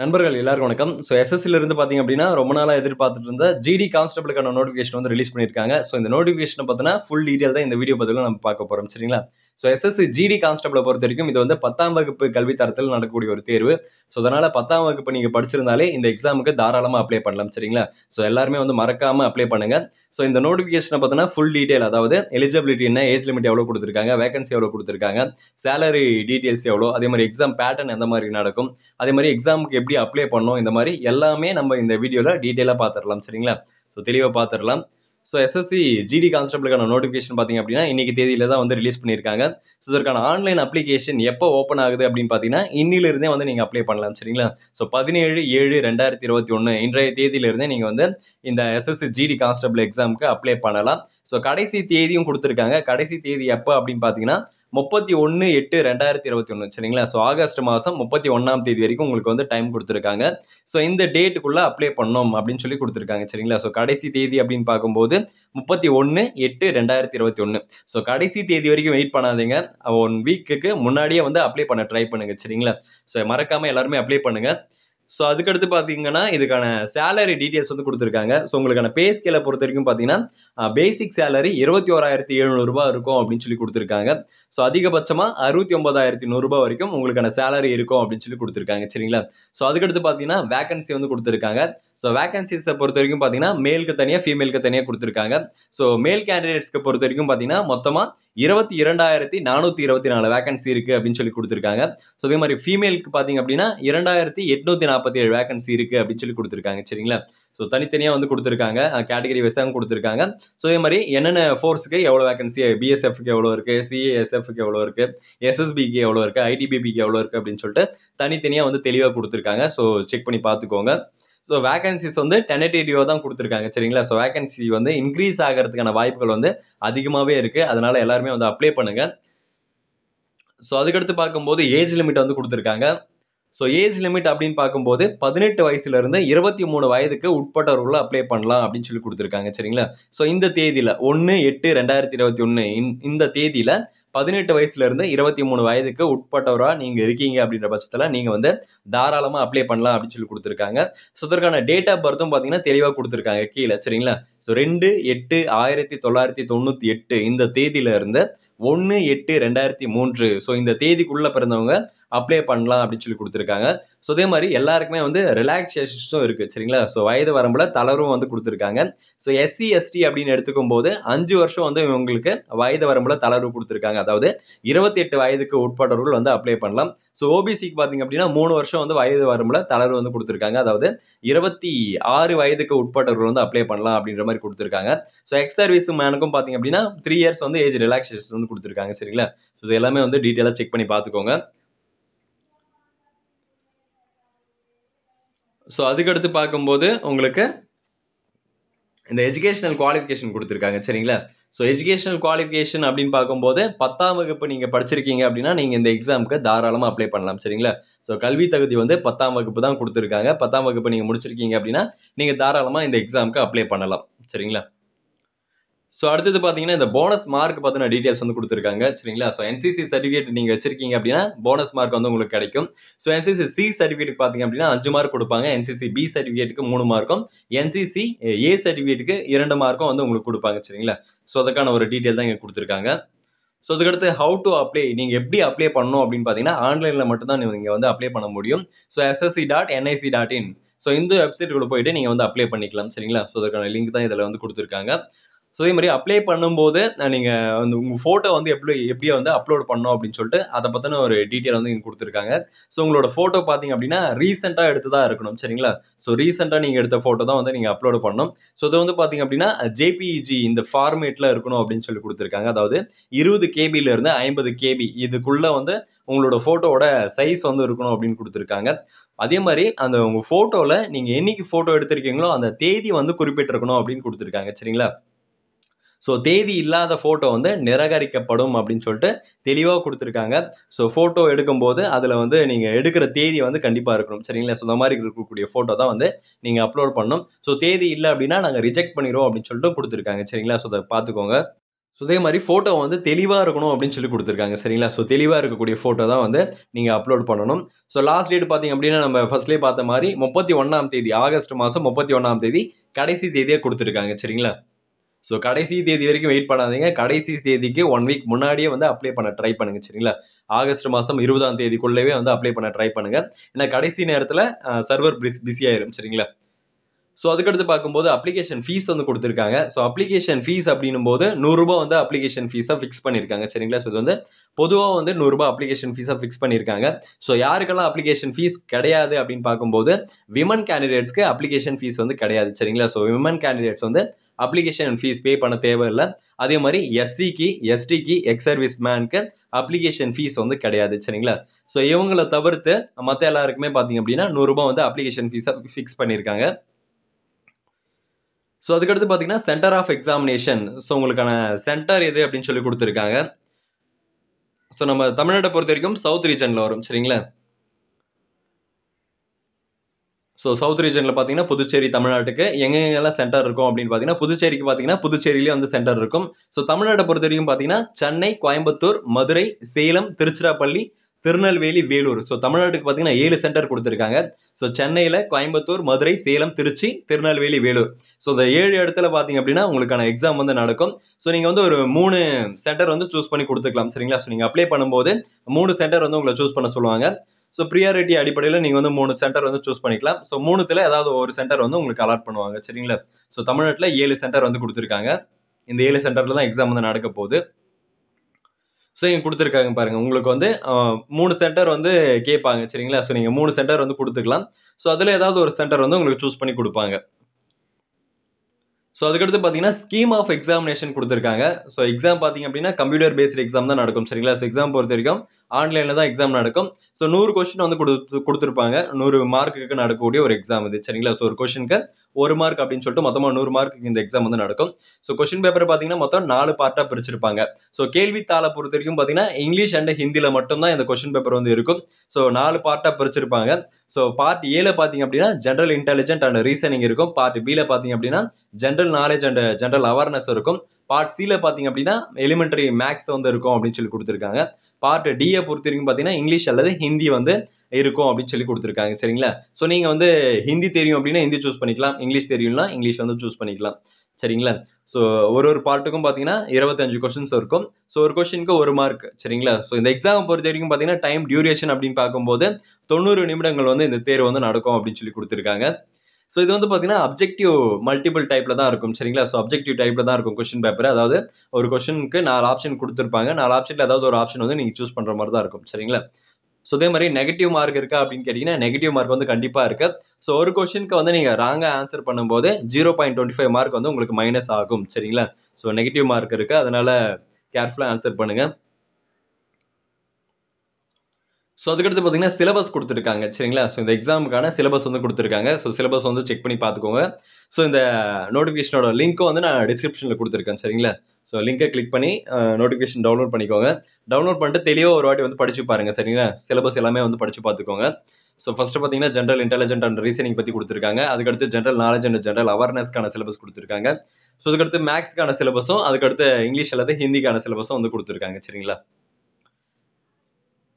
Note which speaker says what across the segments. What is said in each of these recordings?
Speaker 1: நண்பர்கள் எல்லாருக்கும் வணக்கம் ஸோ எஸ்எஸ்சில இருந்து பார்த்தீங்க அப்படின்னா ரொம்ப நாளாக எதிர்பார்த்துட்டு இருந்த ஜிடி கான்ஸ்டபிளுக்கான நோட்டிஃபிகேஷன் வந்து ரிலீஸ் பண்ணியிருக்காங்க ஸோ இந்த நோட்டிஃபிகேஷன் பார்த்தீங்கன்னா ஃபுல் டீட்டெயில் தான் இந்த வீடியோ பார்த்துக்கலாம் நம்ம பார்க்க போகிறோம் சரிங்களா ஸோ எஸ்எஸ்சி ஜிடி கான்ஸ்டபிளை பொறுத்த வரைக்கும் இது வந்து பத்தாம் வகுப்பு கல்வி தரத்தில் நடக்கக்கூடிய ஒரு தேர்வு ஸோ அதனால் பத்தாம் வகுப்பு நீங்கள் படிச்சிருந்தாலே இந்த எக்ஸாமுக்கு தாராளமாக அப்ளை பண்ணலாம் சரிங்களா ஸோ எல்லாருமே வந்து மறக்காமல் அப்ளை பண்ணுங்கள் ஸோ இந்த நோட்டிஃபிகேஷனை பார்த்தீங்கன்னா ஃபுல் டீடைல் அதாவது எலிஜிபிலிட்டி என்ன ஏஜ் லிமிட் எவ்வளோ கொடுத்துருக்காங்க வேகன்சி எவ்வளோ கொடுத்துருக்காங்க சேலரி டீட்டெயில்ஸ் எவ்வளோ அதே மாதிரி எக்ஸாம் பேட்டர்ன் எந்த மாதிரி நடக்கும் அதே மாதிரி எக்ஸாமுக்கு எப்படி அப்ளை பண்ணணும் இந்த மாதிரி எல்லாமே நம்ம இந்த வீடியோவில் டீட்டெயிலாக பார்த்துடலாம் சரிங்களா ஸோ தெளிவாக பார்த்துடலாம் ஸோ எஸ்எஸ்சி ஜிடி கான்ஸ்டபிளுக்கான நோட்டிஃபிகேஷன் பார்த்தீங்க அப்படின்னா இன்றைக்கி தேதியில தான் வந்து ரிலீஸ் பண்ணியிருக்காங்க ஸோ இதற்கான ஆன்லைன் அப்ளிகேஷன் எப்போ ஓப்பன் ஆகுது அப்படின்னு பார்த்தீங்கன்னா இன்னிலிருந்தே வந்து நீங்கள் அப்ளை பண்ணலாம் சரிங்களா ஸோ பதினேழு ஏழு ரெண்டாயிரத்தி இருபத்தி ஒன்று இன்றைய தேதியிலிருந்தே நீங்கள் வந்து இந்த எஸ்எஸ்சி ஜிடி கான்ஸ்டபிள் எக்ஸாமுக்கு அப்ளை பண்ணலாம் ஸோ கடைசி தேதியும் கொடுத்துருக்காங்க கடைசி தேதி எப்போ அப்படின்னு பார்த்தீங்கன்னா முப்பத்தி ஒன்று எட்டு ரெண்டாயிரத்தி இருபத்தி ஒன்று சரிங்களா ஸோ ஆகஸ்ட் மாதம் முப்பத்தி ஒன்றாம் தேதி வரைக்கும் உங்களுக்கு வந்து டைம் கொடுத்துருக்காங்க ஸோ இந்த டேட்டுக்குள்ளே அப்ளை பண்ணோம் அப்படின்னு சொல்லி கொடுத்துருக்காங்க சரிங்களா ஸோ கடைசி தேதி அப்படின்னு பார்க்கும்போது முப்பத்தி ஒன்று எட்டு ரெண்டாயிரத்தி இருபத்தி ஒன்று ஸோ கடைசி தேதி வரைக்கும் வெயிட் பண்ணாதீங்க ஒன் வீக்குக்கு முன்னாடியே வந்து அப்ளை பண்ண ட்ரை பண்ணுங்கள் சரிங்களா ஸோ மறக்காமல் எல்லாருமே அப்ளை பண்ணுங்கள் ஸோ அதுக்கடுத்து பார்த்தீங்கன்னா இதுக்கான சேலரி டீட்டெயில்ஸ் வந்து கொடுத்துருக்காங்க ஸோ உங்களுக்கான பே ஸ்கேலை பொறுத்த வரைக்கும் பார்த்தீங்கன்னா பேசிக் சேலரி இருபத்தி ஓராயிரத்தி எழுநூறுபா இருக்கும் அப்படின்னு சொல்லி கொடுத்துருக்காங்க ஸோ அதிகபட்சமாக அறுபத்தி ஒன்பதாயிரத்தி நூறுரூபா வரைக்கும் உங்களுக்கான சேலரி இருக்கும் அப்படின்னு சொல்லி கொடுத்துருக்காங்க சரிங்களா ஸோ அதுக்கடுத்து பார்த்தீங்கன்னா வேகன்சி வந்து கொடுத்துருக்காங்க ஸோ வேகன்சிஸை பொறுத்த வரைக்கும் பார்த்தீங்கன்னா மேலுக்கு தனியாக ஃபீமேலுக்கு தனியாக கொடுத்துருக்காங்க ஸோ மேல் கேண்டிடேட்ஸ்க்கு பொறுத்த வரைக்கும் பார்த்தீங்கன்னா மொத்தமாக இருபத்தி இரண்டாயிரத்தி நானூற்றி இருபத்தி நாலு வேகன்சி இருக்கு அப்படின்னு சொல்லி கொடுத்துருக்காங்க ஸோ அதே மாதிரி ஃபீமேலுக்கு பார்த்தீங்க அப்படின்னா இரண்டாயிரத்தி எட்நூத்தி நாற்பத்தி ஏழு வேகன்சி இருக்குது அப்படின்னு சொல்லி கொடுத்துருக்காங்க சரிங்களா ஸோ தனித்தனியாக வந்து கொடுத்துருக்காங்க கேட்டகரி வைஸாகவும் கொடுத்துருக்காங்க ஸோ இதே மாதிரி என்னென்ன ஃபோர்ஸுக்கு எவ்வளோ வேகன்சி பிஎஸ்எஃப்க்கு எவ்வளோ இருக்குது சிஏஎஸ்எஃப்க்கு எவ்வளோ இருக்குது எஸ்எஸ்பிக்கு எவ்வளோ இருக்குது ஐடிபிபிக்கு எவ்வளோ இருக்குது அப்படின்னு சொல்லிட்டு தனித்தனியாக வந்து தெளிவாக கொடுத்துருக்காங்க ஸோ செக் பண்ணி பார்த்துக்கோங்க ஸோ வேகன்சிஸ் வந்து டெனடேட்டிவாக தான் கொடுத்துருக்காங்க சரிங்களா ஸோ வேகன்சி வந்து இன்க்ரீஸ் ஆகிறதுக்கான வாய்ப்புகள் வந்து அதிகமாகவே இருக்குது அதனால் எல்லாருமே வந்து அப்ளை பண்ணுங்கள் ஸோ அதுக்கடுத்து பார்க்கும்போது ஏஜ் லிமிட் வந்து கொடுத்துருக்காங்க ஸோ ஏஜ் லிமிட் அப்படின்னு பார்க்கும்போது பதினெட்டு வயசுலேருந்து இருபத்தி மூணு வயதுக்கு உட்பட்டவர்களும் அப்ளை பண்ணலாம் அப்படின்னு சொல்லி கொடுத்துருக்காங்க சரிங்களா ஸோ இந்த தேதியில் ஒன்று எட்டு ரெண்டாயிரத்தி இருபத்தி ஒன்று இந்த தேதியில் பதினெட்டு இருந்து இருபத்தி மூணு வயதுக்கு உட்பட்டவராக நீங்கள் இருக்கீங்க அப்படின்ற பட்சத்தில் நீங்கள் வந்து தாராளமாக அப்ளை பண்ணலாம் அப்படின்னு சொல்லி கொடுத்துருக்காங்க ஸோ இதற்கான டேட் ஆஃப் பர்த்தும் பார்த்தீங்கன்னா தெளிவாக கொடுத்துருக்காங்க கீழே சரிங்களா ஸோ ரெண்டு எட்டு ஆயிரத்தி தொள்ளாயிரத்தி தொண்ணூற்றி எட்டு இந்த இருந்து ஒன்று எட்டு ரெண்டாயிரத்தி மூன்று ஸோ இந்த தேதிக்குள்ளே பிறந்தவங்க அப்ளை பண்ணலாம் அப்படின்னு சொல்லி கொடுத்துருக்காங்க ஸோ அதே மாதிரி எல்லாருக்குமே வந்து ரிலாக்ஸேஷன்ஸும் இருக்குது சரிங்களா ஸோ வயது வரம்பில் தளர்வும் வந்து கொடுத்துருக்காங்க ஸோ எஸ்சி எஸ்டி அப்படின்னு எடுத்துக்கும் போது அஞ்சு வருஷம் வந்து இவங்களுக்கு வயது வரம்பில் தளர்வு கொடுத்துருக்காங்க அதாவது இருபத்தி எட்டு வயதுக்கு உட்பட்டவர்கள் வந்து அப்ளை பண்ணலாம் ஸோ ஓபிசிக்கு பார்த்தீங்க அப்படின்னா மூணு வருஷம் வந்து வயது வரம்பில் தளர்வு வந்து கொடுத்துருக்காங்க அதாவது இருபத்தி ஆறு வயதுக்கு உட்பட்டவர்கள் வந்து அப்ளை பண்ணலாம் அப்படின்ற மாதிரி கொடுத்துருக்காங்க ஸோ எக்ஸ் சர்வீஸ் மேனுக்கும் பார்த்தீங்க அப்படின்னா த்ரீ இயர்ஸ் வந்து ஏஜ் ரிலாக்ஸேஷன் வந்து கொடுத்துருக்காங்க சரிங்களா ஸோ இது எல்லாமே வந்து டீட்டெயிலாக செக் பண்ணி பார்த்துக்கோங்க ஸோ அதுக்கடுத்து பார்க்கும்போது உங்களுக்கு இந்த எஜுகேஷனல் குவாலிஃபிகேஷன் கொடுத்துருக்காங்க சரிங்களா ஸோ எஜுகேஷனல் குவாலிஃபிகேஷன் அப்படின்னு பார்க்கும்போது பத்தாம் வகுப்பு நீங்கள் படிச்சிருக்கீங்க அப்படின்னா நீங்கள் இந்த எக்ஸாமுக்கு தாராளமாக அப்ளை பண்ணலாம் சரிங்களா ஸோ கல்வி தகுதி வந்து பத்தாம் வகுப்பு தான் கொடுத்துருக்காங்க பத்தாம் வகுப்பு நீங்கள் முடிச்சிருக்கீங்க அப்படின்னா நீங்கள் தாராளமாக இந்த எக்ஸாமுக்கு அப்ளை பண்ணலாம் சரிங்களா ஸோ அடுத்தது பார்த்தீங்கன்னா இந்த போனஸ் மார்க் பார்த்தீங்கன்னா டீட்டெயில்ஸ் வந்து கொடுத்துருக்காங்க சரிங்களா ஸோ என்சிசி சர்டிஃபிகேட் நீங்கள் வச்சிருக்கீங்க அப்படின்னா போனஸ் மார்க் வந்து உங்களுக்கு கிடைக்கும் ஸோ என்சிசி சி சர்டிஃபிகேட் பார்த்தீங்க அப்படின்னா அஞ்சு மார்க் கொடுப்பாங்க என்சிசி பி சர்டிஃபிகேட்டுக்கு மூணு மார்க்கும் என்சிசி ஏ சர்டிஃபிகேட்டுக்கு இரண்டு மார்க்கும் வந்து உங்களுக்கு கொடுப்பாங்க சரிங்களா ஸோ அதுக்கான ஒரு டீட்டெயில் தான் இங்கே கொடுத்துருக்காங்க ஸோ அதுக்கடுத்து ஹவு டு அப்ளை நீங்கள் எப்படி அப்ளை பண்ணணும் அப்படின்னு பார்த்தீங்கன்னா ஆன்லைனில் மட்டும்தான் நீங்கள் வந்து அப்ளை பண்ண முடியும் so SSC dot NIC dot in so இந்த வெப்சைட்டுக்குள்ளே போயிட்டு நீங்கள் வந்து அப்ளை பண்ணிக்கலாம் சரிங்களா ஸோ அதுக்கான லிங்க் தான் இதில் வந்து கொடுத்துருக்காங்க ஸோ அதே மாதிரி அப்ளை பண்ணும்போது நீங்கள் வந்து உங்கள் ஃபோட்டோ வந்து எப்படி எப்படியே வந்து அப்லோட் பண்ணோம் அப்படின்னு சொல்லிட்டு அதை பற்றின ஒரு டீட்டெயில் வந்து இங்கே கொடுத்துருக்காங்க ஸோ உங்களோட ஃபோட்டோ பார்த்தீங்க அப்படின்னா ரீசெண்டாக தான் இருக்கணும் சரிங்களா ஸோ ரீசெண்டாக நீங்கள் எடுத்த ஃபோட்டோ தான் வந்து நீங்கள் அப்லோட் பண்ணணும் ஸோ இது வந்து பார்த்தீங்க அப்படின்னா ஜேபிஇஜி e இந்த ஃபார்மேட்டில் இருக்கணும் அப்படின்னு சொல்லி கொடுத்துருக்காங்க அதாவது இருபது கேபியிலேருந்து ஐம்பது கேபி இதுக்குள்ளே வந்து உங்களோட ஃபோட்டோவோட சைஸ் வந்து இருக்கணும் அப்படின்னு கொடுத்துருக்காங்க அதே மாதிரி அந்த உங்கள் ஃபோட்டோவில் நீங்கள் என்னைக்கு ஃபோட்டோ எடுத்திருக்கீங்களோ அந்த தேதி வந்து குறிப்பிட்டிருக்கணும் அப்படின்னு கொடுத்துருக்காங்க சரிங்களா ஸோ தேதி இல்லாத ஃபோட்டோ வந்து நிராகரிக்கப்படும் அப்படின்னு சொல்லிட்டு தெளிவாக கொடுத்துருக்காங்க ஸோ ஃபோட்டோ எடுக்கும்போது அதில் வந்து நீங்கள் எடுக்கிற தேதி வந்து கண்டிப்பாக இருக்கணும் சரிங்களா ஸோ இந்த மாதிரி இருக்கக்கூடிய ஃபோட்டோ தான் வந்து நீங்கள் அப்லோட் பண்ணணும் ஸோ தேதி இல்லை அப்படின்னா நாங்கள் ரிஜெக்ட் பண்ணிடுவோம் அப்படின்னு சொல்லிட்டு கொடுத்துருக்காங்க சரிங்களா ஸோ அதை பார்த்துக்கோங்க ஸோ இதே மாதிரி ஃபோட்டோ வந்து தெளிவாக இருக்கணும் அப்படின்னு சொல்லி கொடுத்துருக்காங்க சரிங்களா ஸோ தெளிவாக இருக்கக்கூடிய ஃபோட்டோ தான் வந்து நீங்கள் அப்லோட் பண்ணணும் ஸோ லாஸ்ட் டேட் பார்த்தீங்க அப்படின்னா நம்ம ஃபர்ஸ்ட்லேயே பார்த்த மாதிரி முப்பத்தி ஒன்றாம் தேதி ஆகஸ்ட் மாதம் முப்பத்தி ஒன்றாம் தேதி கடைசி தேதியாக கொடுத்துருக்காங்க சரிங்களா ஸோ கடைசி தேதி வரைக்கும் வெயிட் பண்ணாதீங்க கடைசி தேதிக்கு ஒன் வீக் முன்னாடியே வந்து அப்ளை பண்ண ட்ரை பண்ணுங்க சரிங்களா ஆகஸ்ட் மாதம் இருபதாம் தேதிக்குள்ளவே வந்து அப்ளை பண்ண ட்ரை பண்ணுங்க ஏன்னா கடைசி நேரத்தில் சர்வர் பிஸ் பிஸி சரிங்களா ஸோ அதுக்கடுத்து பார்க்கும்போது அப்ளிகேஷன் ஃபீஸ் வந்து கொடுத்துருக்காங்க ஸோ அப்ளிகேஷன் ஃபீஸ் அப்படின்னும் போது நூறுரூபா வந்து அப்ளிகேஷன் ஃபீஸாக ஃபிக்ஸ் பண்ணியிருக்காங்க சரிங்களா ஸோ இது வந்து பொதுவாக வந்து நூறுரூபா அப்ளிகேஷன் ஃபீஸாக ஃபிக்ஸ் பண்ணியிருக்காங்க ஸோ யாருக்கெல்லாம் அப்ளிகேஷன் ஃபீஸ் கிடையாது அப்படின்னு பார்க்கும்போது விமன் கேண்டிடேட்ஸ்க்கு அப்ளிகேஷன் ஃபீஸ் வந்து கிடையாது சரிங்களா ஸோ விமன் கேண்டிடேட்ஸ் வந்து அப்ளிகேஷன் ஃபீஸ் பே பண்ண தேவையில்லை அதே மாதிரி எஸ்சிக்கு எஸ்டிக்கு எக்ஸ் சர்வீஸ் மேனுக்கு அப்ளிகேஷன் ஃபீஸ் வந்து கிடையாது சரிங்களா ஸோ இவங்களை தவிர்த்து மற்ற எல்லாருக்குமே பார்த்தீங்க அப்படின்னா நூறுரூபா வந்து அப்ளிகேஷன் ஃபீஸை ஃபிக்ஸ் பண்ணியிருக்காங்க ஸோ அதுக்கடுத்து பார்த்தீங்கன்னா சென்டர் ஆஃப் எக்ஸாமினேஷன் ஸோ உங்களுக்கான சென்டர் எது அப்படின்னு சொல்லி கொடுத்துருக்காங்க ஸோ நம்ம தமிழ்நாட்டை பொறுத்த வரைக்கும் சவுத் ரீஜனில் வரும் சரிங்களா ஸோ சவுத் ரீஜனில் பார்த்தீங்கன்னா புதுச்சேரி தமிழ்நாட்டுக்கு எங்கெங்கெல்லாம் சென்டர் இருக்கும் அப்படின்னு பார்த்தீங்கன்னா புதுச்சேரிக்கு பார்த்தீங்கன்னா புதுச்சேரியிலே வந்து சென்டர் இருக்கும் ஸோ தமிழ்நாட்டை பொறுத்த வரைக்கும் பார்த்தீங்கன்னா சென்னை கோயம்புத்தூர் மதுரை சேலம் திருச்சிராப்பள்ளி திருநெல்வேலி வேலூர் ஸோ தமிழ்நாட்டுக்கு பார்த்தீங்கன்னா ஏழு சென்டர் கொடுத்துருக்காங்க ஸோ சென்னையில் கோயம்புத்தூர் மதுரை சேலம் திருச்சி திருநெல்வேலி வேலூர் ஸோ இந்த ஏழு இடத்துல பார்த்தீங்க அப்படின்னா உங்களுக்கான எக்ஸாம் வந்து நடக்கும் ஸோ நீங்கள் வந்து ஒரு மூணு சென்டர் வந்து சூஸ் பண்ணி கொடுத்துக்கலாம் சரிங்களா ஸோ நீங்கள் அப்ளை பண்ணும்போது மூணு சென்டர் வந்து உங்களை சூஸ் பண்ண சொல்லுவாங்க ஸோ ப்ரியாரிட்டி அடிப்படையில் நீங்கள் வந்து மூணு சென்டர் வந்து சூஸ் பண்ணிக்கலாம் ஸோ மூணுத்தில் ஏதாவது ஒரு சென்டர் வந்து உங்களுக்கு அலாட் பண்ணுவாங்க சரிங்களா ஸோ தமிழ்நாட்டில் ஏழு சென்டர் வந்து கொடுத்துருக்காங்க இந்த ஏழு சென்டரில் தான் எக்ஸாம் வந்து நடக்க போகுது ஸோ இங்கே கொடுத்துருக்காங்க பாருங்கள் உங்களுக்கு வந்து மூணு சென்டர் வந்து கேட்பாங்க சரிங்களா ஸோ நீங்கள் மூணு சென்டர் வந்து கொடுத்துக்கலாம் ஸோ அதில் ஏதாவது ஒரு சென்டர் வந்து உங்களுக்கு சூஸ் பண்ணி கொடுப்பாங்க ஸோ அதுக்கடுத்து பார்த்தீங்கன்னா ஸ்கீம் ஆஃப் எக்ஸாமினேஷன் கொடுத்துருக்காங்க ஸோ எக்ஸாம் பார்த்தீங்க அப்படின்னா கம்ப்யூட்டர் பேஸ்ட் எக்ஸாம் தான் நடக்கும் சரிங்களா ஸோ எக்ஸாம் பொறுத்த வரைக்கும் ஆன்லைனில் தான் எக்ஸாம் நடக்கும் ஸோ நூறு கொஸ்டின் வந்து கொடுத்து கொடுத்துருப்பாங்க நூறு மார்க்குக்கு நடக்கக்கூடிய ஒரு எக்ஸாம் இது சரிங்களா ஸோ ஒரு கொஸ்டினுக்கு ஒரு மார்க் அப்படின்னு சொல்லிட்டு மொத்தமாக நூறு மார்க்கு இந்த எக்ஸாம் வந்து நடக்கும் ஸோ கொஸ்டின் பேப்பர் பார்த்தீங்கன்னா மொத்தம் நாலு பார்ட்டாக பிரிச்சிருப்பாங்க ஸோ கேள்வித்தாளை பொறுத்த வரைக்கும் பார்த்தீங்கன்னா இங்கிலீஷ் அண்ட் ஹிந்தியில் மட்டும்தான் இந்த கொஸ்டின் பேப்பர் வந்து இருக்கும் ஸோ நாலு பார்ட்டாக பிரிச்சிருப்பாங்க ஸோ பார்ட் ஏல பார்த்தீங்க அப்படின்னா ஜென்ரல் இன்டெலிஜென்ட் அண்ட் ரீசனிங் இருக்கும் பார்ட் பியில் பார்த்தீங்க அப்படின்னா general knowledge and general awareness இருக்கும் பார்ட் சியில் பார்த்தீங்க அப்படின்னா எலிமெண்ட்ரி மேக்ஸ் வந்து இருக்கும் அப்படின்னு சொல்லி கொடுத்துருக்காங்க பார்ட் டியை பொறுத்திருக்கும் பார்த்தீங்கன்னா இங்கிலீஷ் அல்லது ஹிந்தி வந்து இருக்கும் அப்படின்னு சொல்லி கொடுத்துருக்காங்க சரிங்களா ஸோ நீங்கள் வந்து ஹிந்தி தெரியும் அப்படின்னா ஹிந்தி சூஸ் பண்ணிக்கலாம் இங்கிலீஷ் தெரியும்னா இங்கிலீஷ் வந்து சூஸ் பண்ணிக்கலாம் சரிங்களா ஸோ ஒரு ஒரு பாட்டுக்கும் பார்த்தீங்கன்னா இருபத்தஞ்சு கொஸ்டின்ஸ் இருக்கும் ஸோ ஒரு கொஸ்டினுக்கு ஒரு மார்க் சரிங்களா ஸோ இந்த எக்ஸாம் பொறுத்த வரைக்கும் பார்த்தீங்கன்னா டைம் டியூரேஷன் அப்படின்னு பார்க்கும்போது தொண்ணூறு நிமிடங்கள் வந்து இந்த தேர்வு வந்து நடக்கும் அப்படின்னு சொல்லி கொடுத்துருக்காங்க ஸோ இது வந்து பார்த்தீங்கன்னா அப்ஜெக்டிவ் மல்டிபிள் டைப்பில் தான் இருக்கும் சரிங்களா ஸோ அப்ஜெக்டிவ் டைப்பில் தான் இருக்கும் கொஸ்டின் பேப்பர் அதாவது ஒரு கொஸ்டினுக்கு நாலு ஆப்ஷன் கொடுத்துருப்பாங்க நாலு ஆப்ஷனில் ஏதாவது ஒரு ஆப்ஷன் வந்து நீங்கள் சூஸ் பண்ணுற மாதிரி தான் இருக்கும் சரிங்களா ஸோ அதே மாதிரி நெகட்டிவ் மார்க் இருக்கா அப்படின்னு கேட்டிங்கன்னா நெகட்டிவ் மார்க் வந்து கண்டிப்பாக இருக்குது ஸோ ஒரு கொஷினுக்கு வந்து நீங்கள் ராங்காக ஆன்சர் பண்ணும்போது zero point twenty five mark வந்து உங்களுக்கு மைனஸ் ஆகும் சரிங்களா ஸோ நெகட்டிவ் மார்க் இருக்குது அதனால் கேர்ஃபுல்லாக ஆன்சர் பண்ணுங்கள் ஸோ அதுக்கடுத்து பார்த்தீங்கன்னா சிலபஸ் கொடுத்துருக்காங்க சரிங்களா ஸோ இந்த எக்ஸாமுக்கான சிலபஸ் வந்து கொடுத்துருக்காங்க ஸோ சிலபஸ் வந்து செக் பண்ணி பார்த்துக்கோங்க ஸோ இந்த நோட்டிஃபிகேஷனோட லிங்க்கும் வந்து நான் டிஸ்கிரிப்ஷனில் கொடுத்துருக்கேன் சரிங்களா ஸோ லிங்கை கிளிக் பண்ணி நோட்டிஃபிகேஷன் டவுன்லோட் பண்ணிக்கோங்க டவுன்லோட் பண்ணிட்டு தெளிவாக ஒரு வாட்டி வந்து படிச்சு பாருங்கள் சரிங்களா சிலபஸ் எல்லாமே வந்து படித்து பார்த்துக்கோங்க ஸோ ஃபஸ்ட்டு பார்த்தீங்கன்னா ஜென்ரல் இன்டெலிஜென்ட் அண்ட் ரீசனிங் பற்றி கொடுத்துருக்காங்க அதுக்கடுத்து ஜென்ரல் நாலேஜ் அண்ட் ஜென்ரல் அவேர்னஸ்க்கான சிலபஸ் கொடுத்துருக்காங்க ஸோ அதுக்கடுத்து மேக்ஸ்க்கான சிலபஸும் அதுக்கடுத்து இங்கிலீஷ் அல்லது ஹிந்திக்கான சிலபஸும் வந்து கொடுத்துருக்காங்க சரிங்களா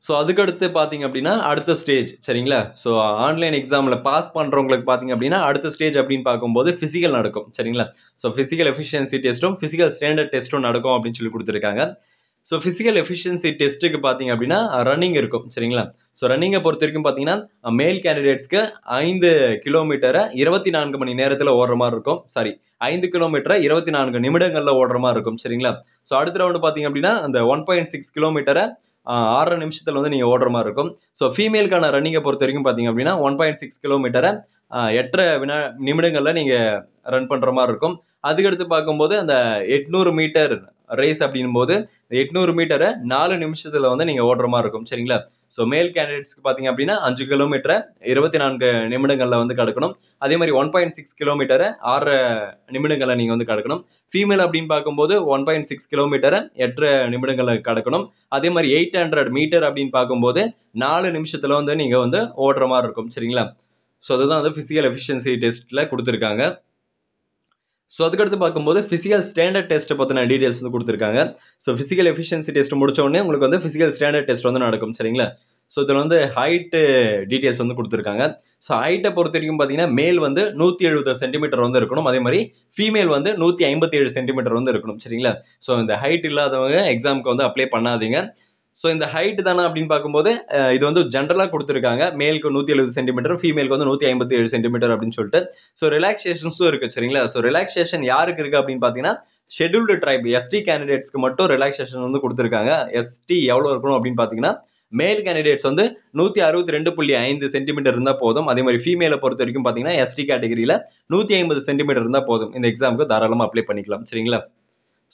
Speaker 1: ஸோ அதுக்கடுத்து பார்த்தீங்க அப்படின்னா அடுத்த ஸ்டேஜ் சரிங்களா ஸோ ஆன்லைன் எக்ஸாமில் பாஸ் பண்ணுறவங்களுக்கு பார்த்தீங்க அப்படின்னா அடுத்த ஸ்டேஜ் அப்படின்னு பார்க்கும்போது ஃபிசிக்கல் நடக்கும் சரிங்களா ஸோ ஃபிசிக்கல் எஃபிஷியன்சி டெஸ்ட்டும் ஃபிசிக்கல் ஸ்டாண்டர்ட் டெஸ்ட்டும் நடக்கும் அப்படின்னு சொல்லி கொடுத்துருக்காங்க ஸோ ஃபிசிக்கல் எஃபிஷியன்சி டெஸ்ட்டுக்கு பார்த்தீங்க அப்படின்னா ரன்னிங் இருக்கும் சரிங்களா ஸோ ரன்னிங்கை பொறுத்த வரைக்கும் பார்த்தீங்கன்னா மேல் கேண்டிடேட்ஸ்க்கு ஐந்து கிலோமீட்டரை இருபத்தி நான்கு மணி நேரத்தில் ஓடுற மாதிரி இருக்கும் சாரி ஐந்து கிலோமீட்டரை இருபத்தி நான்கு நிமிடங்களில் ஓடுற மாதிரி இருக்கும் சரிங்களா ஸோ அடுத்த ரவுண்டு பார்த்தீங்க அப்படின்னா அந்த ஒன் பாயிண்ட் சிக்ஸ் கிலோமீட்டரை ஆறரை நிமிஷத்தில் வந்து நீங்கள் ஓடுற மாதிரி இருக்கும் ஸோ ஃபீமேலுக்கான ரன்னிங்கை பொறுத்த வரைக்கும் பார்த்தீங்க அப்படின்னா ஒன் பாயிண்ட் சிக்ஸ் கிலோமீட்டரை எட்டரை வினா நிமிடங்களில் நீங்கள் ரன் பண்ணுற மாதிரி இருக்கும் அதுக்கடுத்து பார்க்கும்போது அந்த எட்நூறு மீட்டர் ரேஸ் அப்படின் போது எட்நூறு மீட்டரை நாலு நிமிஷத்தில் வந்து நீங்கள் ஓடுற மாதிரி இருக்கும் சரிங்களா ஸோ மேல் கேண்டிடேட்ஸ்க்கு பார்த்தீங்க அப்படின்னா அஞ்சு கிலோமீட்டரை இருபத்தி நான்கு நிமிடங்களில் வந்து கடக்கணும் அதே மாதிரி ஒன் பாயிண்ட் சிக்ஸ் கிலோமீட்டரை ஆறு நிமிடங்களில் நீங்கள் வந்து கடக்கணும் ஃபீமேல் அப்படின்னு பார்க்கும்போது ஒன் பாயிண்ட் சிக்ஸ் கிலோமீட்டரை எட்டு நிமிடங்களில் கடக்கணும் அதே மாதிரி எயிட் ஹண்ட்ரட் மீட்டர் அப்படின்னு பார்க்கும்போது நாலு நிமிஷத்தில் வந்து நீங்கள் வந்து ஓடுற மாதிரி இருக்கும் சரிங்களா ஸோ அதுதான் வந்து ஃபிசிக்கல் எஃபிஷியன்சி டெஸ்ட்டில் கொடுத்துருக்காங்க ஸோ அதுக்கடுத்து பார்க்கும்போது ஃபிசிக்கல் ஸ்டாண்டர்ட் டெஸ்ட்டை பற்றின டீடெயில்ஸ் வந்து கொடுத்துருக்காங்க ஸோ ஃபிசிக்கல் எஃபிஷியன்சி டெஸ்ட் முடிச்சோடனே உங்களுக்கு வந்து ஃபிசிக்கல் ஸ்டாண்டர்ட் டெஸ்ட் வந்து நடக்கும் சரிங்களா ஸோ இதில் வந்து ஹைட்டு டீட்டெயில்ஸ் வந்து கொடுத்துருக்காங்க ஸோ ஹைட்டை பொறுத்த வரைக்கும் பார்த்தீங்கன்னா மேல் வந்து நூற்றி எழுபது சென்டிமீட்டர் வந்து இருக்கணும் அதே மாதிரி ஃபீமேல் வந்து நூற்றி ஐம்பத்தி ஏழு சென்டிமீட்டர் வந்து இருக்கணும் சரிங்களா ஸோ இந்த ஹைட் இல்லாதவங்க எக்ஸாமுக்கு வந்து அப்ளை பண்ணாதீங்க ஸோ இந்த ஹைட் தானே அப்படின்னு பார்க்கும்போது இது வந்து ஜென்ரலாக கொடுத்துருக்காங்க மேலுக்கு நூற்றி எழுபது சென்டிமீட்டர் ஃபீமேலுக்கு வந்து நூற்றி ஐம்பத்தி ஏழு சென்டிமீட்டர் அப்படின்னு சொல்லிட்டு ஸோ ரிலாக்ஸேஷன்ஸும் இருக்குது சரிங்களா ஸோ ரிலாக்ஸேஷன் யாருக்கு இருக்குது அப்படின்னு பார்த்தீங்கன்னா ஷெட்யூல்டு ட்ரைப் எஸ்டி கேண்டிடேட்ஸ்க்கு மட்டும் ரிலாக்ஸேஷன் வந்து கொடுத்துருக்காங்க எஸ்டி எவ்வளோ இருக்கணும் அப்படின்னு பார்த்தீங்கன்னா மேல் கேண்டிடேட்ஸ் வந்து நூற்றி அறுபத்தி ரெண்டு புள்ளி ஐந்து சென்டிமீட்டர் இருந்தால் போதும் அதே மாதிரி ஃபீமேலை பொறுத்த வரைக்கும் பார்த்தீங்கன்னா எஸ்டி கேட்டகரியில் நூற்றி ஐம்பது சென்டிமீட்டர் இருந்தால் போதும் இந்த எக்ஸாமுக்கு தாராளமாக அப்ளை பண்ணிக்கலாம் சரிங்களா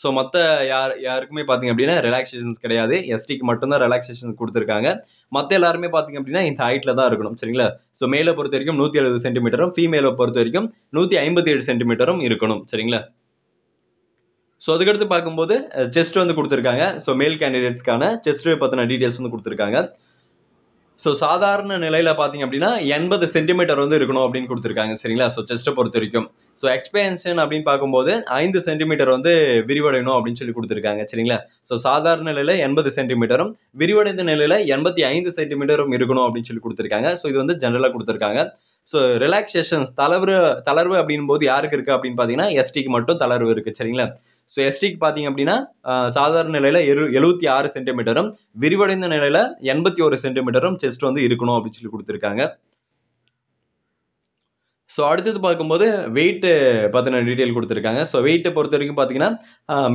Speaker 1: ஸோ மற்ற யார் யாருக்குமே பார்த்தீங்க அப்படின்னா ரிலாக்ஸேஷன்ஸ் கிடையாது எஸ்டிக்கு மட்டும்தான் ரிலாக்ஸேஷன் கொடுத்துருக்காங்க மற்ற எல்லாருமே பார்த்தீங்க அப்படின்னா இந்த ஹைட்டில் தான் இருக்கணும் சரிங்களா ஸோ மேலே பொறுத்த வரைக்கும் நூற்றி எழுபது சென்டிமீட்டரும் ஃபீமேலை பொறுத்த வரைக்கும் நூற்றி ஐம்பத்தி ஏழு சென்டிமீட்டரும் இருக்கணும் சரிங்களா ஸோ அதுக்கடுத்து பார்க்கும்போது செஸ்ட் வந்து கொடுத்துருக்காங்க ஸோ மேல் கேண்டிடேட்ஸ்க்கான செஸ்ட் பற்றின டீட்டெயில்ஸ் வந்து கொடுத்துருக்காங்க ஸோ சாதாரண நிலையில் பார்த்தீங்க அப்படின்னா எண்பது சென்டிமீட்டர் வந்து இருக்கணும் அப்படின்னு கொடுத்துருக்காங்க சரிங்களா ஸோ செஸ்ட்டை பொறுத்த வரைக்கும் ஸோ எக்ஸ்பேன்ஷன் அப்படின்னு பார்க்கும்போது ஐந்து சென்டிமீட்டர் வந்து விரிவடையணும் அப்படின்னு சொல்லி கொடுத்துருக்காங்க சரிங்களா ஸோ சாதாரண நிலையில் எண்பது சென்டிமீட்டரும் விரிவடைந்த நிலையில் எண்பத்தி ஐந்து சென்டிமீட்டரும் இருக்கணும் அப்படின்னு சொல்லி கொடுத்துருக்காங்க ஸோ இது வந்து ஜென்ரலாக கொடுத்துருக்காங்க ஸோ ரிலாக்ஸேஷன்ஸ் தளர்வு தளர்வு அப்படின் போது யாருக்கு இருக்குது அப்படின்னு பார்த்தீங்கன்னா எஸ்டிக்கு மட்டும் தளர்வு இருக்குது சரிங்களா ஸோ எஸ்டிக்கு பார்த்தீங்க அப்படின்னா சாதாரண நிலையில் எழு எழுபத்தி ஆறு சென்டிமீட்டரும் விரிவடைந்த நிலையில் எண்பத்தி ஒரு சென்டிமீட்டரும் செஸ்ட் வந்து இருக்கணும் அப்படின்னு சொல்லி கொடுத்துருக்காங்க ஸோ அடுத்தது பார்க்கும்போது வெயிட்டு பார்த்தீங்கன்னா டீட்டெயில் கொடுத்துருக்காங்க ஸோ வெயிட்டை பொறுத்த வரைக்கும் பார்த்தீங்கன்னா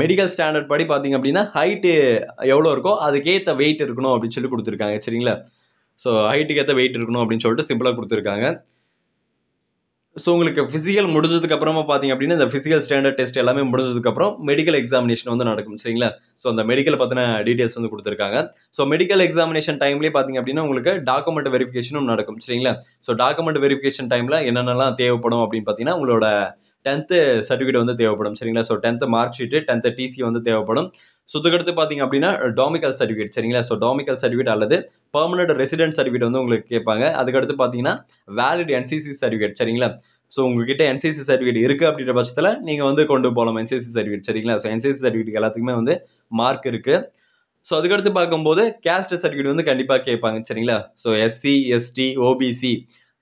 Speaker 1: மெடிக்கல் ஸ்டாண்டர்ட் படி பார்த்தீங்க அப்படின்னா ஹைட்டு எவ்வளோ இருக்கோ அதுக்கேற்ற வெயிட் இருக்கணும் அப்படின்னு சொல்லி கொடுத்துருக்காங்க சரிங்களா ஸோ ஹைட்டுக்கு ஏற்ற வெயிட் இருக்கணும் அப்படின்னு சொல்லிட்டு சிம்பிளாக கொடுத்துருக்காங்க ஸோ உங்களுக்கு ஃபிசிக்கல் முடிஞ்சதுக்கு அப்புறமா பார்த்தீங்க அப்படின்னா இந்த ஃபிசிக்கல் ஸ்டாண்டர்ட் டெஸ்ட் எல்லாமே முடிஞ்சதுக்கப்புறம் மெடிக்கல் எக்ஸாமினேஷன் வந்து நடக்கும் சரிங்களா ஸோ அந்த மெடிக்கல் பற்றின டீட்டெயில்ஸ் வந்து கொடுத்துருக்காங்க ஸோ மெடிக்கல் எக்ஸாமினேஷன் டைம்லேயே பார்த்தீங்க அப்படின்னா உங்களுக்கு டாக்குமெண்ட் வெரிஃபிகேஷனும் நடக்கும் சரிங்களா ஸோ டாக்குமெண்ட் வெரிஃபிகேஷன் டைமில் என்னென்னலாம் தேவைப்படும் அப்படின்னு பார்த்தீங்கன்னா உங்களோட டென்த்து சர்டிஃபிகேட் வந்து தேவைப்படும் சரிங்களா so tenth mark sheet tenth TC வந்து தேவைப்படும் ஸோ பார்த்தீங்க அப்படின்னா டாமிக்கல் சர்டிஃபிகேட் சரிங்களா ஸோ டாமிக்கல் சர்டிஃபிகேட் அல்லது பர்மனெண்ட் ரெசிடென்ட் சர்டிஃபிகேட் வந்து உங்களுக்கு கேட்பாங்க அதுக்கடுத்து பார்த்தீங்கன்னா வேலிட் என்சிசி சர்டிஃபிகேட் சரிங்களா ஸோ உங்ககிட்ட என்சிசி சர்டிஃபிகேட் இருக்குது அப்படின்ற பட்சத்தில் நீங்கள் வந்து கொண்டு போகலாம் என்சிசி சர்டிஃபிகேட் சரிங்களா ஸோ என்சிசி சர்டிஃபிகேட் எல்லாத்துக்குமே வந்து மார்க் இருக்குது ஸோ அதுக்கடுத்து பார்க்கும்போது கேஸ்ட் சர்டிஃபிகேட் வந்து கண்டிப்பாக கேட்பாங்க சரிங்களா ஸோ எஸ்சி எஸ்டி ஓபிசி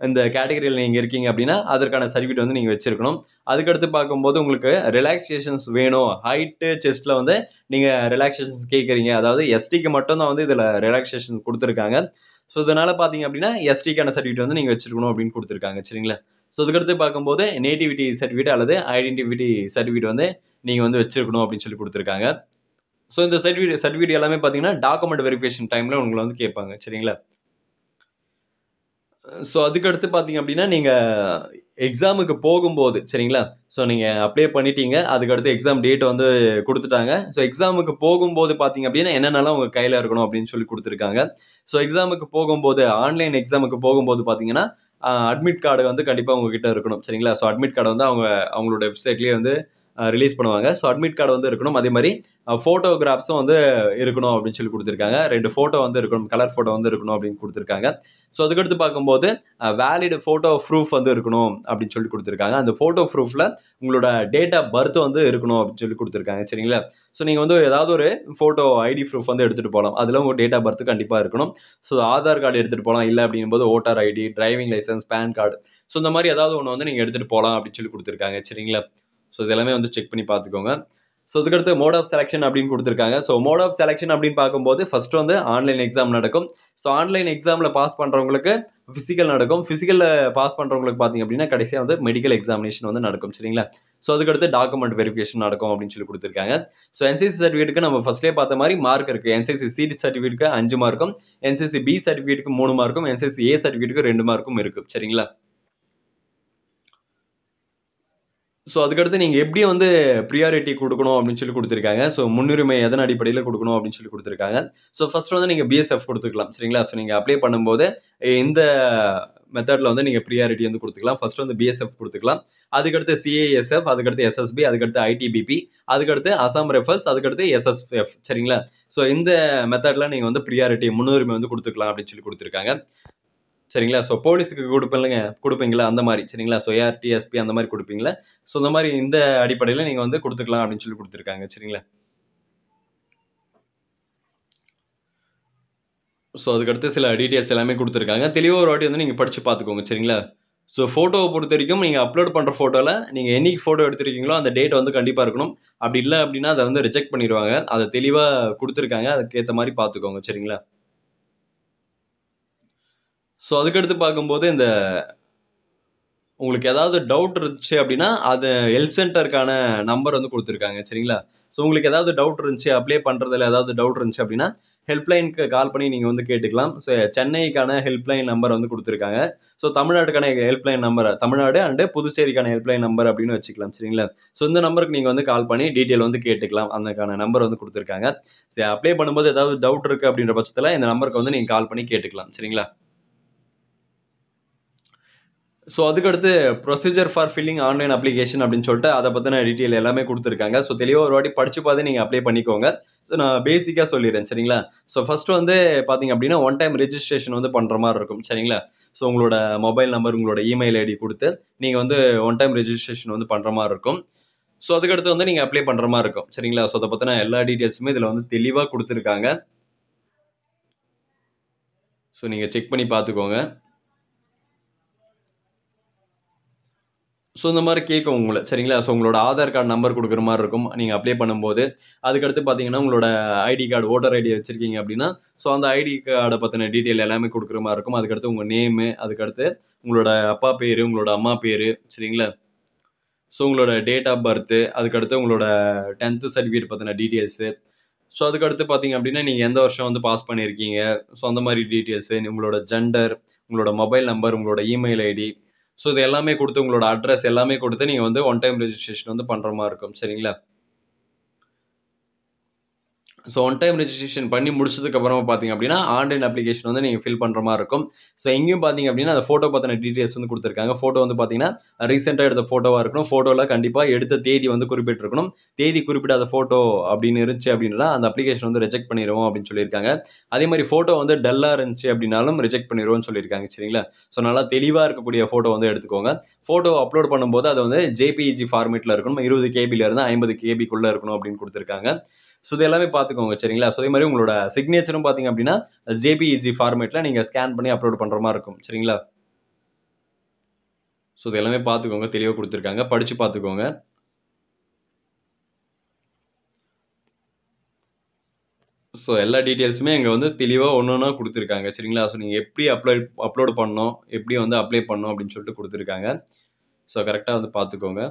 Speaker 1: இந்த கேட்டகரியில் நீங்கள் இருக்கீங்க அப்படின்னா அதற்கான சர்டிஃபிகேட் வந்து நீங்கள் வச்சுருக்கணும் அதுக்கடுத்து பார்க்கும்போது உங்களுக்கு ரிலாக்ஸேஷன்ஸ் வேணும் ஹைட்டு செஸ்ட்டில் வந்து நீங்கள் ரிலாக்ஸேஷன்ஸ் கேட்குறீங்க அதாவது எஸ்டிக்கு மட்டும்தான் வந்து இதில் ரிலாக்ஸேஷன் கொடுத்துருக்காங்க ஸோ இதனால் பார்த்தீங்க அப்படின்னா எஸ்டிக்கான சர்டிஃபிகேட் வந்து நீங்கள் வச்சுருக்கணும் அப்படின்னு கொடுத்துருக்காங்க சரிங்களா ஸோ அதுக்கடுத்து பார்க்கும்போது நேட்டிவிட்டி சர்டிஃபிகேட் அல்லது ஐடென்டிவிட்டி சர்டிஃபிகேட் வந்து நீங்கள் வந்து வச்சுருக்கணும் அப்படின்னு சொல்லி கொடுத்துருக்காங்க ஸோ இந்த சர்டிஃபிகேட் சர்டிஃபிகேட் எல்லாமே பார்த்தீங்கன்னா டாக்குமெண்ட் வெரிஃபிகேஷன் டைமில் உங்களை வந்து கேட்பாங்க சரிங்களா ஸோ அதுக்கடுத்து பார்த்தீங்க அப்படின்னா நீங்கள் எக்ஸாமுக்கு போகும்போது சரிங்களா ஸோ நீங்கள் அப்ளை பண்ணிட்டீங்க அதுக்கடுத்து எக்ஸாம் டேட் வந்து கொடுத்துட்டாங்க ஸோ எக்ஸாமுக்கு போகும்போது பார்த்தீங்க அப்படின்னா என்னென்னலாம் உங்கள் கையில் இருக்கணும் அப்படின்னு சொல்லி கொடுத்துருக்காங்க ஸோ எக்ஸாமுக்கு போகும்போது ஆன்லைன் எக்ஸாமுக்கு போகும்போது பார்த்தீங்கன்னா அட்மிட் கார்டு வந்து கண்டிப்பாக உங்ககிட்ட இருக்கணும் சரிங்களா ஸோ அட்மிட் கார்டு வந்து அவங்க அவங்களோட வெப்சைட்லேயே வந்து ரிலீஸ் பண்ணுவாங்க ஸோ அட்மிட் கார்டு வந்து இருக்கணும் அதே மாதிரி ஃபோட்டோகிராஃப்ஸும் வந்து இருக்கணும் அப்படின்னு சொல்லி கொடுத்துருக்காங்க ரெண்டு ஃபோட்டோ வந்து இருக்கணும் கலர் ஃபோட்டோ வந்து இருக்கணும் அப்படின்னு கொடுத்துருக்காங்க ஸோ அதுக்கடுத்து பார்க்கும்போது வேலிடு ஃபோட்டோ ப்ரூஃப் வந்து இருக்கணும் அப்படின்னு சொல்லி கொடுத்துருக்காங்க அந்த ஃபோட்டோ ப்ரூஃபில் உங்களோட டேட் ஆஃப் பர்த் வந்து இருக்கணும் அப்படின்னு சொல்லி கொடுத்துருக்காங்க சரிங்களா ஸோ நீங்கள் வந்து ஏதாவது ஒரு ஃபோட்டோ ஐடி ப்ரூஃப் வந்து எடுத்துகிட்டு போகலாம் அதில் உங்கள் டேட் ஆஃப் பர்த் கண்டிப்பாக இருக்கணும் ஸோ ஆதார் கார்டு எடுத்துகிட்டு போகலாம் இல்லை அப்படிங்கும்போது voter ID driving licence PAN card so இந்த மாதிரி ஏதாவது ஒன்று வந்து நீங்கள் எடுத்துகிட்டு போகலாம் அப்படின்னு சொல்லி கொடுத்துருக்காங்க சரிங்களா ஸோ இதெல்லாமே வந்து செக் பண்ணி பார்த்துக்கோங்க ஸோ அதுக்கடுத்து மோட் ஆஃப் செலெக்ஷன் அப்படின்னு கொடுத்துருக்காங்க ஸோ மோட் ஆஃப் செலெக்ஷன் அப்படின்னு பார்க்கும்போது ஃபஸ்ட் வந்து ஆன்லைன் எக்ஸாம் நடக்கும் ஸோ ஆன்லைன் எக்ஸாமில் பாஸ் பண்ணுறவங்களுக்கு ஃபிசிக்கல் நடக்கும் ஃபிசிக்கலில் பாஸ் பண்ணுறவங்களுக்கு பார்த்தீங்க அப்படின்னா கடைசியாக வந்து மெடிக்கல் எக்ஸாமினேஷன் வந்து நடக்கும் சரிங்களா ஸோ அதுக்கடுத்து டாக்குமெண்ட் வெரிஃபிகேஷன் நடக்கும் அப்படின்னு சொல்லி கொடுத்துருக்காங்க ஸோ என்சிசி சர்டிஃபிகேட்டுக்கு நம்ம ஃபஸ்ட்டே பார்த்த மாதிரி மார்க் இருக்குது என்சிசி சி சர்டிஃபிகேட்டுக்கு அஞ்சு மார்க்கும் என்சிசி பி சர்டிஃபிகேட்டுக்கு மூணு மார்க்கும் என்சிசி ஏ சர்டிஃபிகேட்டுக்கு ரெண்டு மார்க்கும் இருக்குது சரிங்களா ஸோ அதுக்கடுத்து நீங்கள் எப்படி வந்து ப்ரியாரிட்டி கொடுக்கணும் அப்படின்னு சொல்லி கொடுத்துருக்காங்க ஸோ முன்னுரிமை எதன் அடிப்படையில் கொடுக்கணும் அப்படின்னு சொல்லி கொடுத்துருக்காங்க ஸோ ஃபஸ்ட் வந்து நீங்கள் பிஎஸ்எஃப் கொடுத்துக்கலாம் சரிங்களா ஸோ நீங்கள் அப்ளை பண்ணும்போது இந்த மெத்தடில் வந்து நீங்கள் ப்ரியாரிட்டி வந்து கொடுத்துக்கலாம் ஃபர்ஸ்ட் வந்து பிஎஸ்எஃப் கொடுத்துக்கலாம் அதுக்கடுத்து சிஏஎஸ்எஃப் அதுக்கடுத்து எஸ்எஸ்பி அதுக்கடுத்து ஐடிபிபி அதுக்கடுத்து அசாம் ரெஃபல்ஸ் அதுக்கடுத்து எஸ்எஸ்எஃப் சரிங்களா ஸோ இந்த மெத்தடில் நீங்கள் வந்து ப்ரியாரிட்டி முன்னுரிமை வந்து கொடுத்துக்கலாம் அப்படின்னு சொல்லி கொடுத்துருக்காங்க சரிங்களா ஸோ போலீஸுக்கு கொடுப்பீங்க கொடுப்பீங்களா அந்த மாதிரி சரிங்களா ஸோ ஏஆர்டிஎஸ்பி அந்த மாதிரி கொடுப்பீங்களா ஸோ இந்த மாதிரி இந்த அடிப்படையில் நீங்கள் வந்து கொடுத்துக்கலாம் அப்படின்னு சொல்லி கொடுத்துருக்காங்க சரிங்களா ஸோ அதுக்கடுத்து சில டீட்டெயில்ஸ் எல்லாமே கொடுத்துருக்காங்க தெளிவாக ஒரு வாட்டி வந்து நீங்கள் படித்து பார்த்துக்கோங்க சரிங்களா ஸோ ஃபோட்டோவை பொறுத்த வரைக்கும் நீங்கள் அப்லோட் பண்ணுற ஃபோட்டோவில் நீங்கள் என்றைக்கு ஃபோட்டோ எடுத்துருக்கீங்களோ அந்த டேட் வந்து கண்டிப்பாக இருக்கணும் அப்படி இல்லை அப்படின்னா அதை வந்து ரிஜெக்ட் பண்ணிடுவாங்க அதை தெளிவாக கொடுத்துருக்காங்க அதுக்கேற்ற மாதிரி பார்த்துக்கோங்க சரிங்களா ஸோ அதுக்கடுத்து பார்க்கும்போது இந்த உங்களுக்கு ஏதாவது டவுட் இருந்துச்சு அப்படின்னா அது ஹெல்த் சென்டருக்கான நம்பர் வந்து கொடுத்துருக்காங்க சரிங்களா ஸோ உங்களுக்கு ஏதாவது டவுட் இருந்துச்சு அப்ளை பண்ணுறதுல ஏதாவது டவுட் இருந்துச்சு அப்படின்னா ஹெல்ப்லைனுக்கு கால் பண்ணி நீங்கள் வந்து கேட்டுக்கலாம் ஸோ சென்னைக்கான ஹெல்ப்லைன் நம்பர் வந்து கொடுத்துருக்காங்க ஸோ தமிழ்நாட்டுக்கான ஹெல்ப்லைன் நம்பர் தமிழ்நாடு அண்டு புதுச்சேரிக்கான ஹெல்ப்லைன் நம்பர் அப்படின்னு வச்சுக்கலாம் சரிங்களா ஸோ இந்த நம்பருக்கு நீங்கள் வந்து கால் பண்ணி டீட்டெயில் வந்து கேட்டுக்கலாம் அதுக்கான நம்பர் வந்து கொடுத்துருக்காங்க சரி அப்ளை பண்ணும்போது ஏதாவது டவுட் இருக்குது அப்படின்ற பட்சத்தில் இந்த நம்பருக்கு வந்து நீங்கள் கால் பண்ணி கேட்டுக்கலாம் சரிங்களா ஸோ அதுக்கடுத்து procedure for filling online application அப்படின்னு சொல்லிட்டு அதை பற்றின டீட்டெயில் எல்லாமே கொடுத்துருக்காங்க ஸோ தெளிவாக ஒரு வாட்டி படிச்சு பார்த்து நீங்கள் அப்ளை பண்ணிக்கோங்க ஸோ நான் பேசிக்காக சொல்லிடுறேன் சரிங்களா ஸோ ஃபஸ்ட்டு வந்து பார்த்தீங்க அப்படின்னா ஒன் டைம் ரிஜிஸ்ட்ரேஷன் வந்து பண்ணுற மாதிரி இருக்கும் சரிங்களா ஸோ உங்களோட மொபைல் நம்பர் உங்களோட இமெயில் ஐடி கொடுத்து நீங்கள் வந்து ஒன் டைம் ரிஜிஸ்ட்ரேஷன் வந்து பண்ணுற மாதிரி இருக்கும் ஸோ அதுக்கடுத்து வந்து நீங்கள் அப்ளை பண்ணுற மாதிரி இருக்கும் சரிங்களா ஸோ அதை பற்றின எல்லா டீட்டெயில்ஸுமே இதில் வந்து தெளிவாக கொடுத்துருக்காங்க ஸோ நீங்கள் செக் பண்ணி பார்த்துக்கோங்க ஸோ இந்த மாதிரி கேட்கும் உங்களை சரிங்களா ஸோ உங்களோட ஆதார் கார்டு நம்பர் கொடுக்குற மாதிரி இருக்கும் நீங்கள் அப்ளை பண்ணும்போது அதுக்கடுத்து பார்த்தீங்கன்னா உங்களோட ஐடி கார்டு ஓட்டர் ஐடி வச்சுருக்கீங்க அப்படின்னா ஸோ அந்த ஐடி கார்டை பற்றின டீட்டெயில் எல்லாமே கொடுக்குற மாதிரி இருக்கும் அதுக்கடுத்து உங்கள் நேமு அதுக்கடுத்து உங்களோட அப்பா பேர் உங்களோட அம்மா பேர் சரிங்களா ஸோ உங்களோட டேட் ஆஃப் பர்த்து அதுக்கடுத்து உங்களோட டென்த்து சர்டிஃபிகேட் பற்றின டீட்டெயில்ஸு ஸோ அதுக்கடுத்து பார்த்தீங்க அப்படின்னா நீங்கள் எந்த வருஷம் வந்து பாஸ் பண்ணியிருக்கீங்க ஸோ அந்த மாதிரி டீட்டெயில்ஸு உங்களோட ஜெண்டர் உங்களோட மொபைல் நம்பர் உங்களோட இமெயில் ஐடி ஸோ இது எல்லாமே கொடுத்து உங்களோட அட்ரஸ் எல்லாமே கொடுத்து நீங்கள் வந்து ஒன் டைம் ரிஜிஸ்ட்ரேஷன் வந்து பண்ணுற மாதிரி இருக்கும் சரிங்களா ஸோ ஒன் டைம் ரெஜிஸ்ட்ரேஷன் பண்ணி முடிச்சதுக்கப்புறமா பார்த்தீங்க அப்படின்னா ஆன்லைன் அப்ளிகேஷன் வந்து நீங்கள் ஃபில் பண்ணுற மாதிரி இருக்கும் ஸோ எங்கேயும் பார்த்தீங்க அப்படின்னா அந்த ஃபோட்டோ பார்த்தின டீட்டெயில்ஸ் வந்து கொடுத்துருக்காங்க ஃபோட்டோ வந்து பார்த்தீங்கன்னா ரீசெண்டாக எடுத்த ஃபோட்டோவாக இருக்கணும் ஃபோட்டோவில் கண்டிப்பாக எடுத்த தேதி வந்து குறிப்பிட்டிருக்கணும் தேதி குறிப்பிடாத ஃபோட்டோ அப்படின்னு இருந்துச்சு அப்படின்னா அந்த அப்ளிகேஷன் வந்து ரிஜெக்ட் பண்ணிடுவோம் அப்படின்னு சொல்லியிருக்காங்க அதே மாதிரி ஃபோட்டோ வந்து டல்லாக இருந்துச்சு அப்படின்னாலும் ரிஜெக்ட் பண்ணிடுவோம்னு சொல்லியிருக்காங்க சரிங்களா ஸோ நல்லா தெளிவாக இருக்கக்கூடிய ஃபோட்டோ வந்து எடுத்துக்கோங்க ஃபோட்டோ அப்லோட் பண்ணும்போது அது வந்து ஜேபிஜி ஃபார்மேட்டில் e இருக்கணும் இருபது இருந்தால் ஐம்பது கேபிக்குள்ளே இருக்கணும் அப்படின்னு கொடுத்துருக்காங்க ஸோ இது எல்லாமே பார்த்துக்கோங்க சரிங்களா ஸோ அதே மாதிரி உங்களோட சிக்னேச்சரும் பார்த்தீங்க அப்படின்னா ஜேபிஇஜி ஃபார்மேட்டில் நீங்கள் ஸ்கேன் பண்ணி அப்லோட் பண்ணுற மாதிரி இருக்கும் சரிங்களா ஸோ இது எல்லாமே பார்த்துக்கோங்க தெளிவாக கொடுத்துருக்காங்க படித்து பார்த்துக்கோங்க ஸோ எல்லா டீட்டெயில்ஸுமே இங்கே வந்து தெளிவாக ஒன்று ஒன்றா கொடுத்துருக்காங்க சரிங்களா ஸோ நீங்கள் எப்படி அப்ளை அப்லோட் பண்ணணும் எப்படி வந்து அப்ளை பண்ணோம் அப்படின்னு சொல்லிட்டு கொடுத்துருக்காங்க ஸோ கரெக்டாக வந்து பார்த்துக்கோங்க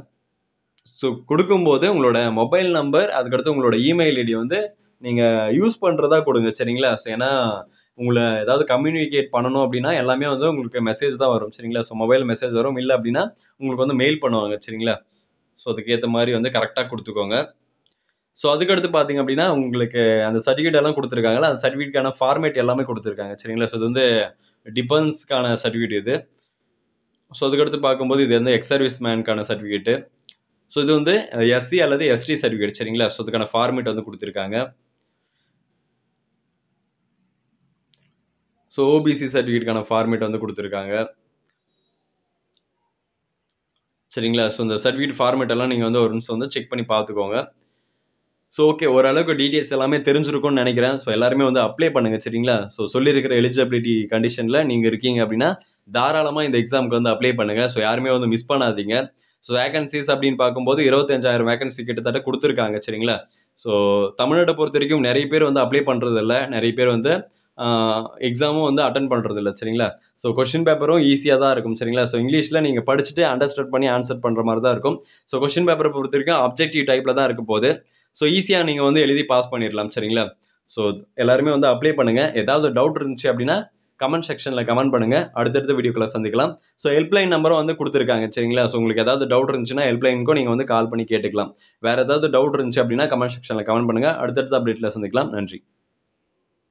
Speaker 1: ஸோ கொடுக்கும்போது உங்களோட மொபைல் நம்பர் அதுக்கடுத்து உங்களோட இமெயில் ஐடி வந்து நீங்கள் யூஸ் பண்ணுறதா கொடுங்க சரிங்களா ஸோ ஏன்னா உங்களை ஏதாவது கம்யூனிகேட் பண்ணணும் அப்படின்னா எல்லாமே வந்து உங்களுக்கு மெசேஜ் தான் வரும் சரிங்களா ஸோ மொபைல் மெசேஜ் வரும் இல்லை அப்படின்னா உங்களுக்கு வந்து மெயில் பண்ணுவாங்க சரிங்களா ஸோ அதுக்கேற்ற மாதிரி வந்து கரெக்டாக கொடுத்துக்கோங்க ஸோ அதுக்கடுத்து பார்த்தீங்க அப்படின்னா உங்களுக்கு அந்த சர்டிஃபிகேட் எல்லாம் கொடுத்துருக்காங்களா அந்த சர்டிஃபிகேட்கான ஃபார்மேட் எல்லாமே கொடுத்துருக்காங்க சரிங்களா ஸோ இது வந்து டிஃபென்ஸ்க்கான சர்டிஃபிகேட் இது ஸோ அதுக்கடுத்து பார்க்கும்போது இது வந்து எக்ஸ் சர்வீஸ் மேனுக்கான சர்டிஃபிகேட்டு ஸோ இது வந்து எஸ்சி அல்லது எஸ்டி சர்டிஃபிகேட் சரிங்களா ஸோ அதுக்கான ஃபார்மேட் வந்து கொடுத்துருக்காங்க ஸோ ஓபிசி சர்டிஃபிகேட்கான ஃபார்மேட் வந்து கொடுத்துருக்காங்க சரிங்களா ஸோ இந்த சர்டிஃபிகேட் ஃபார்மேட் எல்லாம் நீங்கள் வந்து ஒரு நிமிஷம் வந்து செக் பண்ணி பார்த்துக்கோங்க ஸோ ஓகே ஓரளவுக்கு டீட்டெயில்ஸ் எல்லாமே தெரிஞ்சிருக்கும்னு நினைக்கிறேன் ஸோ எல்லாருமே வந்து அப்ளை பண்ணுங்கள் சரிங்களா ஸோ சொல்லியிருக்கிற எலிஜிபிலிட்டி கண்டிஷனில் நீங்கள் இருக்கீங்க அப்படின்னா தாராளமாக இந்த எக்ஸாமுக்கு வந்து அப்ளை பண்ணுங்கள் ஸோ யாருமே வந்து மிஸ் பண்ணாதீங்க ஸோ வேகன்சிஸ் அப்படின்னு பார்க்கும்போது இருபத்தஞ்சாயிரம் வேகன்சி கிட்டத்தட்ட கொடுத்துருக்காங்க சரிங்களா ஸோ தமிழ்நாட்டை பொறுத்த வரைக்கும் நிறைய பேர் வந்து அப்ளை பண்ணுறதில்ல நிறைய பேர் வந்து எக்ஸாமும் வந்து அட்டன் பண்ணுறதில்ல சரிங்களா ஸோ கொஷின் பேப்பரும் ஈஸியாக தான் இருக்கும் சரிங்களா ஸோ இங்கிலீஷில் நீங்கள் படிச்சுட்டு அண்டர்ஸ்டாண்ட் பண்ணி ஆன்சர் பண்ணுற மாதிரி தான் இருக்கும் ஸோ கொஷின் பேப்பரை பொறுத்த வரைக்கும் அப்ஜெக்டிவ் டைப்பில் தான் இருக்க போகுது ஸோ ஈஸியாக நீங்கள் வந்து எழுதி பாஸ் பண்ணிடலாம் சரிங்களா ஸோ எல்லாருமே வந்து அப்ளை பண்ணுங்கள் ஏதாவது டவுட் இருந்துச்சு அப்படின்னா கமெண்ட் செக்ஷனில் கமெண்ட் பண்ணுங்கள் அடுத்தடுத்த வீடியோக்கில் சந்திக்கலாம் ஸோ ஹெல்ப்லைன் நம்பரும் வந்து கொடுத்துருக்காங்க சரிங்களா ஸோ உங்களுக்கு ஏதாவது டவுட் இருந்துச்சுன்னா ஹெல்ப்லைனுக்கும் நீங்கள் வந்து கால் பண்ணி கேட்டுக்கலாம் வேறு ஏதாவது டவுட் இருந்துச்சு அப்படின்னா கமெண்ட் செக்ஷனில் கமெண்ட் பண்ணுங்கள் அடுத்தடுத்த அப்டேட்டில் சந்திக்கலாம் நன்றி